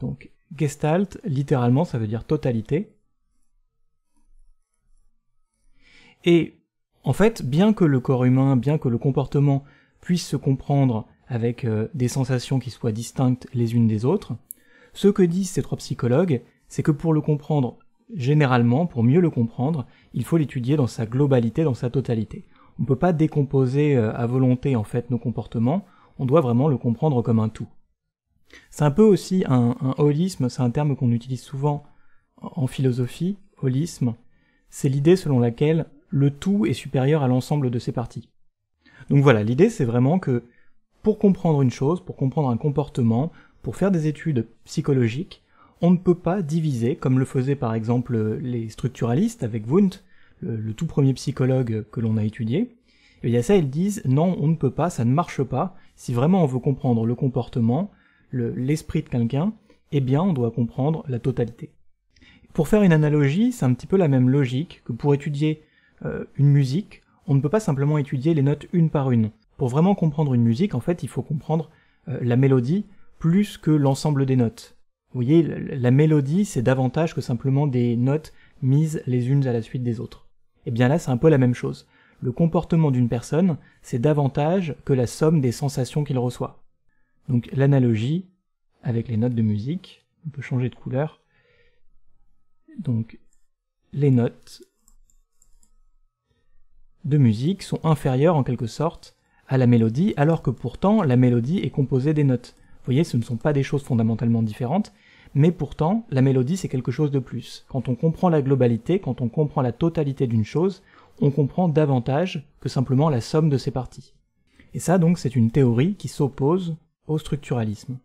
Donc Gestalt, littéralement, ça veut dire totalité. Et en fait, bien que le corps humain, bien que le comportement puisse se comprendre avec euh, des sensations qui soient distinctes les unes des autres, ce que disent ces trois psychologues, c'est que pour le comprendre généralement, pour mieux le comprendre, il faut l'étudier dans sa globalité, dans sa totalité. On ne peut pas décomposer euh, à volonté en fait nos comportements, on doit vraiment le comprendre comme un tout. C'est un peu aussi un, holisme, c'est un terme qu'on utilise souvent en philosophie, holisme, c'est l'idée selon laquelle le tout est supérieur à l'ensemble de ses parties. Donc voilà, l'idée c'est vraiment que pour comprendre une chose, pour comprendre un comportement, pour faire des études psychologiques, on ne peut pas diviser, comme le faisaient par exemple les structuralistes avec Wundt, le, le tout premier psychologue que l'on a étudié. Et bien ça, ils disent non, on ne peut pas, ça ne marche pas. Si vraiment on veut comprendre le comportement, l'esprit de quelqu'un, eh bien on doit comprendre la totalité. Pour faire une analogie, c'est un petit peu la même logique que pour étudier euh, une musique, on ne peut pas simplement étudier les notes une par une. Pour vraiment comprendre une musique, en fait, il faut comprendre euh, la mélodie plus que l'ensemble des notes. Vous voyez, la mélodie, c'est davantage que simplement des notes mises les unes à la suite des autres. Et eh bien là, c'est un peu la même chose. Le comportement d'une personne, c'est davantage que la somme des sensations qu'il reçoit. Donc l'analogie avec les notes de musique, on peut changer de couleur. Donc les notes de musique sont inférieures en quelque sorte à la mélodie, alors que pourtant la mélodie est composée des notes. Vous voyez, ce ne sont pas des choses fondamentalement différentes, mais pourtant la mélodie c'est quelque chose de plus. Quand on comprend la globalité, quand on comprend la totalité d'une chose, on comprend davantage que simplement la somme de ses parties. Et ça donc c'est une théorie qui s'oppose structuralisme.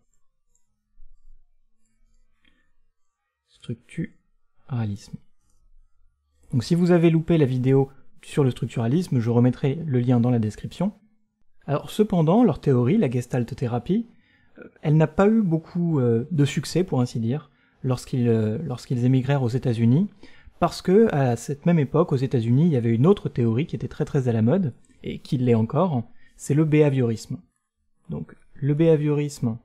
Structuralisme. Donc si vous avez loupé la vidéo sur le structuralisme, je remettrai le lien dans la description. Alors cependant, leur théorie, la gestalt thérapie, euh, elle n'a pas eu beaucoup euh, de succès, pour ainsi dire, euh, lorsqu'ils émigrèrent aux États-Unis, parce que à cette même époque, aux États-Unis, il y avait une autre théorie qui était très très à la mode, et qui l'est encore, c'est le behaviorisme. Donc le béhaviorisme,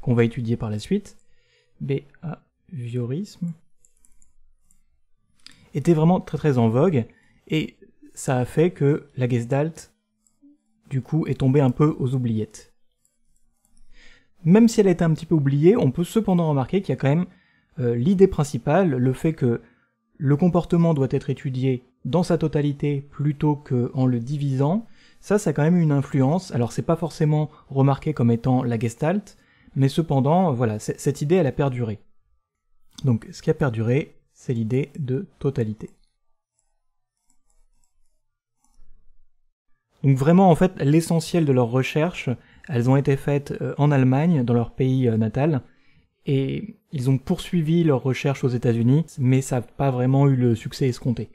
qu'on va étudier par la suite, était vraiment très très en vogue, et ça a fait que la Gestalt, du coup, est tombée un peu aux oubliettes. Même si elle a été un petit peu oubliée, on peut cependant remarquer qu'il y a quand même euh, l'idée principale, le fait que le comportement doit être étudié dans sa totalité plutôt qu'en le divisant, ça, ça a quand même eu une influence. Alors, c'est pas forcément remarqué comme étant la Gestalt, mais cependant, voilà, cette idée, elle a perduré. Donc, ce qui a perduré, c'est l'idée de totalité. Donc vraiment, en fait, l'essentiel de leurs recherches, elles ont été faites euh, en Allemagne, dans leur pays euh, natal, et ils ont poursuivi leurs recherches aux États-Unis, mais ça n'a pas vraiment eu le succès escompté.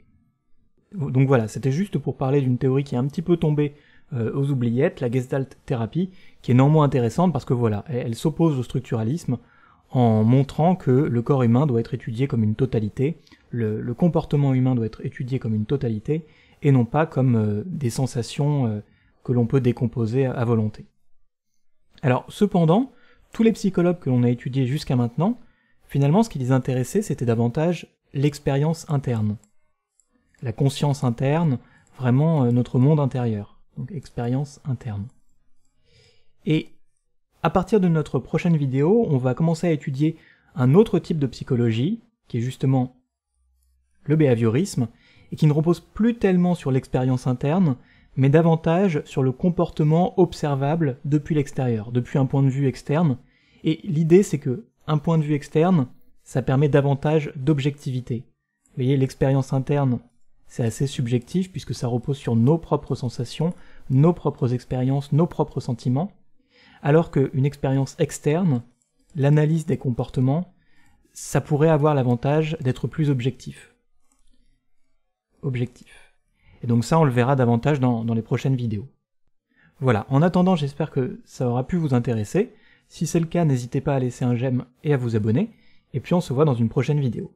Donc voilà, c'était juste pour parler d'une théorie qui est un petit peu tombée euh, aux oubliettes, la Gestalt thérapie, qui est néanmoins intéressante parce que voilà, elle, s'oppose au structuralisme en montrant que le corps humain doit être étudié comme une totalité, le, comportement humain doit être étudié comme une totalité, et non pas comme euh, des sensations euh, que l'on peut décomposer à, volonté. Alors cependant, tous les psychologues que l'on a étudiés jusqu'à maintenant, finalement ce qui les intéressait c'était davantage l'expérience interne la conscience interne, vraiment euh, notre monde intérieur, donc expérience interne. Et à partir de notre prochaine vidéo, on va commencer à étudier un autre type de psychologie, qui est justement le behaviorisme, et qui ne repose plus tellement sur l'expérience interne, mais davantage sur le comportement observable depuis l'extérieur, depuis un point de vue externe. Et l'idée c'est que un point de vue externe, ça permet davantage d'objectivité. Vous voyez, l'expérience interne, c'est assez subjectif puisque ça repose sur nos propres sensations, nos propres expériences, nos propres sentiments, alors qu'une expérience externe, l'analyse des comportements, ça pourrait avoir l'avantage d'être plus objectif. Objectif. Et donc ça, on le verra davantage dans, dans les prochaines vidéos. Voilà, en attendant, j'espère que ça aura pu vous intéresser. Si c'est le cas, n'hésitez pas à laisser un j'aime et à vous abonner, et puis on se voit dans une prochaine vidéo.